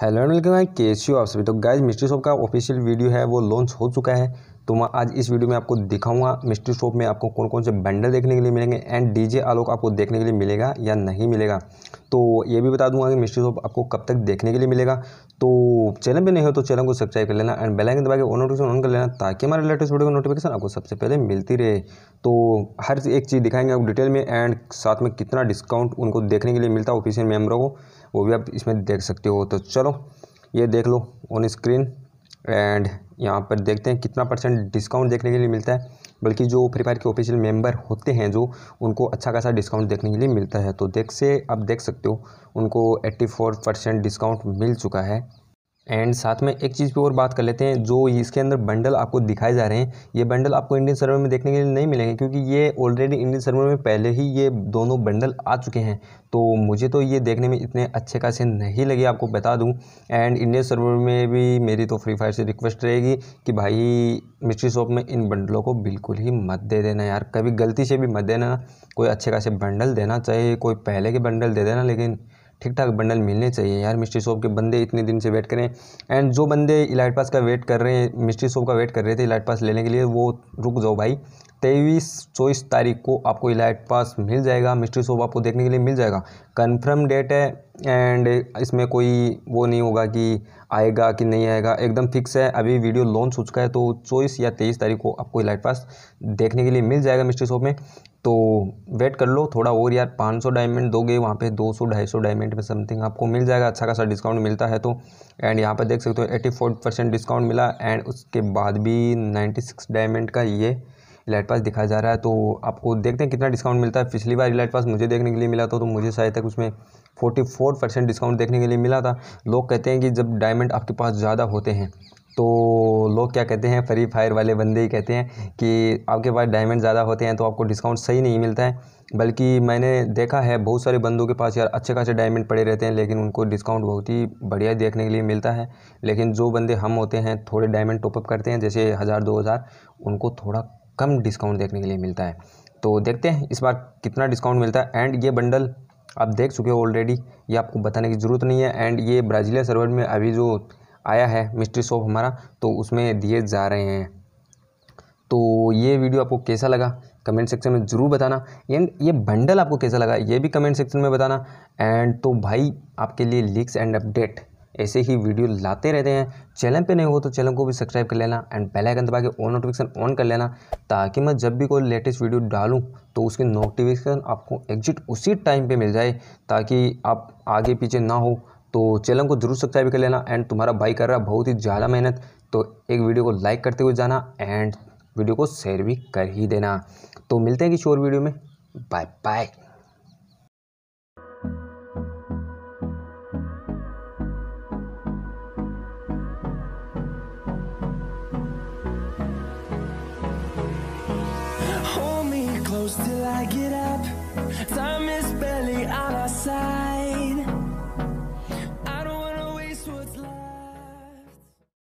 hello and welcome guys कैसे हो आप सभी तो गाइज मिस्ट्री शॉप का ऑफिशियल वीडियो है वो लॉन्च हो चुका है तो मैं आज इस वीडियो में आपको दिखाऊंगा मिस्ट्री शॉप में आपको कौन कौन से बैंडल देखने के लिए मिलेंगे एंड डीजे आलोक आपको देखने के लिए मिलेगा या नहीं मिलेगा तो ये भी बता दूंगा कि मिस्ट्री शॉप आपको कब तक देखने के लिए मिलेगा तो चैनल पे नहीं हो तो चैनल को सब्सक्राइब कर लेना एंड बेलाइन आइकन दबा के नोटिफिकेशन ऑन कर लेना ताकि हमारे लेटेस्ट वीडियो का नोटिफिकेशन आपको सबसे पहले मिलती रहे तो हर एक चीज़ दिखाएंगे आप डिटेल में एंड साथ में कितना डिस्काउंट उनको देखने के लिए मिलता है ऑफिशियल मेम्बरों को वो भी आप इसमें देख सकते हो तो चलो ये देख लो ऑन स्क्रीन एंड यहाँ पर देखते हैं कितना परसेंट डिस्काउंट देखने के लिए मिलता है बल्कि जो फ्री फायर के ऑफिशियल मेंबर होते हैं जो उनको अच्छा खासा डिस्काउंट देखने के लिए मिलता है तो देख से आप देख सकते हो उनको 84 परसेंट डिस्काउंट मिल चुका है एंड साथ में एक चीज़ पे और बात कर लेते हैं जो इसके अंदर बंडल आपको दिखाए जा रहे हैं ये बंडल आपको इंडियन सर्वर में देखने के लिए नहीं मिलेंगे क्योंकि ये ऑलरेडी इंडियन सर्वर में पहले ही ये दोनों बंडल आ चुके हैं तो मुझे तो ये देखने में इतने अच्छे खासे नहीं लगे आपको बता दूँ एंड इंडियन सर्वर में भी मेरी तो फ्री फायर से रिक्वेस्ट रहेगी कि भाई मिस्ट्री शॉप में इन बंडलों को बिल्कुल ही मत दे देना यार कभी गलती से भी मत देना कोई अच्छे खासे बंडल देना चाहिए कोई पहले के बंडल दे देना लेकिन ठीक ठाक बंडल मिलने चाहिए यार मिस्ट्री शॉप के बंदे इतने दिन से वेट करें एंड जो बंदे इलाइट पास का वेट कर रहे हैं मिस्ट्री शॉप का वेट कर रहे थे इलाइट पास लेने के लिए वो रुक जाओ भाई तेईस चौबीस तारीख को आपको इलाइट पास मिल जाएगा मिस्ट्री शॉप आपको देखने के लिए मिल जाएगा कन्फर्म डेट है एंड इसमें कोई वो नहीं होगा कि आएगा कि नहीं आएगा एकदम फिक्स है अभी वीडियो लॉन्च हो चुका है तो चौबीस या तेईस तारीख को आपको लाइट पास देखने के लिए मिल जाएगा मिस्ट्री शॉप में तो वेट कर लो थोड़ा और यार 500 डायमंड दोगे वहाँ पे 200 250 डायमंड में समथिंग आपको मिल जाएगा अच्छा खासा डिस्काउंट मिलता है तो एंड यहाँ पर देख सकते हो 84 परसेंट डिस्काउंट मिला एंड उसके बाद भी 96 डायमंड का ये इलाइट पास दिखाया जा रहा है तो आपको देखते हैं कितना डिस्काउंट मिलता है पिछली बार इलाइट पास मुझे देखने के लिए मिला था तो मुझे शायद तक उसमें फोर्टी फोर परसेंट डिस्काउंट देखने के लिए मिला था लोग कहते हैं कि जब डायमंड आपके पास ज़्यादा होते हैं तो लोग क्या कहते हैं फ्री फायर वाले बंदे ही कहते हैं कि आपके पास डायमंड ज़्यादा होते हैं तो आपको डिस्काउंट सही नहीं मिलता है बल्कि मैंने देखा है बहुत सारे बंदों के पास यार अच्छे खासे डायमंड पड़े रहते हैं लेकिन उनको डिस्काउंट बहुत ही बढ़िया देखने के लिए मिलता है लेकिन जो बंदे हम होते हैं थोड़े डायमंड टॉपअप करते हैं जैसे हज़ार दो हज़ार उनको थोड़ा कम डिस्काउंट देखने के लिए मिलता है तो देखते हैं इस बार कितना डिस्काउंट मिलता है एंड ये बंडल आप देख चुके हो ऑलरेडी ये आपको बताने की ज़रूरत नहीं है एंड ये ब्राज़ीलिया सर्वर में अभी जो आया है मिस्ट्री शॉप हमारा तो उसमें दिए जा रहे हैं तो ये वीडियो आपको कैसा लगा कमेंट सेक्शन में ज़रूर बताना एंड ये बंडल आपको कैसा लगा ये भी कमेंट सेक्शन में बताना एंड तो भाई आपके लिए लीक्स एंड अपडेट ऐसे ही वीडियो लाते रहते हैं चैनल पे नहीं हो तो चैनल को भी सब्सक्राइब कर लेना एंड बेल आइकन दबा के ऑन नोटिफिकेशन ऑन कर लेना ताकि मैं जब भी कोई लेटेस्ट वीडियो डालूँ तो उसकी नोटिफिकेशन आपको एग्जिट उसी टाइम पे मिल जाए ताकि आप आगे पीछे ना हो तो चैनल को जरूर सब्सक्राइब कर लेना एंड तुम्हारा भाई कर रहा बहुत ही ज़्यादा मेहनत तो एक वीडियो को लाइक करते हुए जाना एंड वीडियो को शेयर भी कर ही देना तो मिलते हैं किसी और वीडियो में bye bye I get up Time is